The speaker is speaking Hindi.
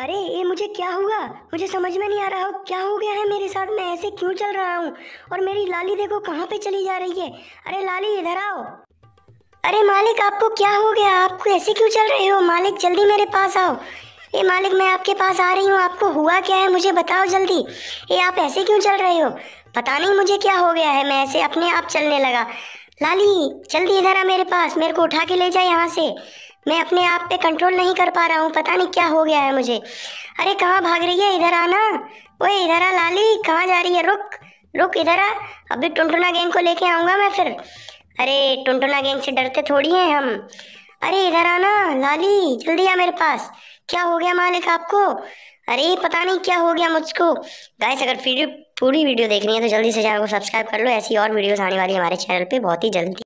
अरे ये मुझे क्या हुआ मुझे समझ में नहीं आ रहा हो क्या हो गया है मेरे साथ मैं ऐसे क्यों चल रहा हूँ और मेरी लाली देखो कहाँ पे चली जा रही है अरे लाली इधर आओ अरे मालिक आपको क्या हो गया आपको ऐसे क्यों चल रहे हो मालिक जल्दी मेरे पास आओ ये मालिक मैं आपके पास आ रही हूँ आपको हुआ क्या है मुझे बताओ जल्दी ये आप ऐसे क्यों चल रहे हो पता नहीं मुझे क्या हो गया है मैं ऐसे अपने आप चलने लगा लाली जल्दी इधर आ मेरे पास मेरे को उठा के ले जाए यहाँ से मैं अपने आप पे कंट्रोल नहीं कर पा रहा हूँ पता नहीं क्या हो गया है मुझे अरे कहाँ भाग रही है इधर आना ओए इधर आ लाली कहाँ जा रही है रुक रुक इधर आ अभी टुनटुना गैंग को लेके आऊँगा मैं फिर अरे टुनटुना गैंग से डरते थोड़ी हैं हम अरे इधर आना लाली जल्दी आ मेरे पास क्या हो गया मालिक आपको अरे पता नहीं क्या हो गया मुझको गाइस अगर फिर पूरी वीडियो देखनी है तो जल्दी से चैनल को सब्सक्राइब कर लो ऐसी और वीडियोस आने वाली हमारे चैनल पे बहुत ही जल्दी